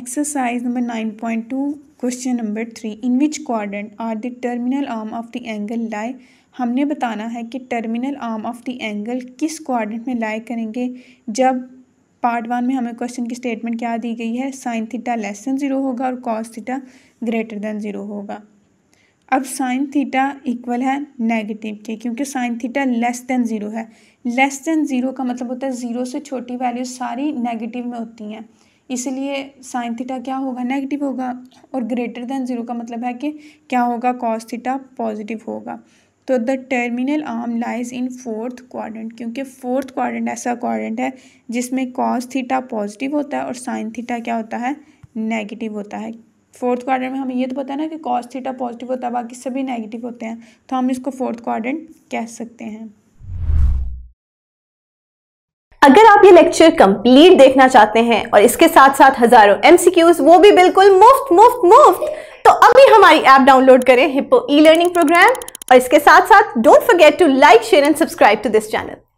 Exercise number 9.2 question number 3 in which quadrant are the terminal arm of the angle lie हमने बताना है कि terminal arm of the angle किस quadrant में लाए करेंगे जब पार्ट वन में हमें क्वेश्चन की स्टेटमेंट क्या दी गई है sine theta less than zero होगा और cos theta greater than zero होगा अब साइन थीटा इक्वल है नेगेटिव के क्योंकि sine theta less than zero है लेस दैन ज़ीरो का मतलब होता है ज़ीरो से छोटी वैल्यू सारी नेगेटिव में होती हैं इसलिए साइन थीटा क्या होगा नेगेटिव होगा और ग्रेटर देन ज़ीरो का मतलब है कि क्या होगा कॉस थीटा पॉजिटिव होगा तो the terminal arm lies in fourth quadrant क्योंकि फोर्थ क्वाड्रेंट ऐसा क्वाड्रेंट है जिसमें कॉस थीटा पॉजिटिव होता है और साइन थीटा क्या होता है नेगेटिव होता है फोर्थ क्वाड्रेंट में हमें ये तो पता है ना कि कॉस थीटा पॉजिटिव होता है बाकी सभी नेगेटिव होते हैं तो हम इसको फोर्थ क्वाड्रेंट कह सकते हैं अगर आप ये लेक्चर कंप्लीट देखना चाहते हैं और इसके साथ साथ हजारों एमसीक्यूज वो भी बिल्कुल मुफ्त मुफ्त मुफ्त तो अभी हमारी ऐप डाउनलोड करें हिपो ई लर्निंग प्रोग्राम और इसके साथ साथ don't forget to like share and subscribe to this channel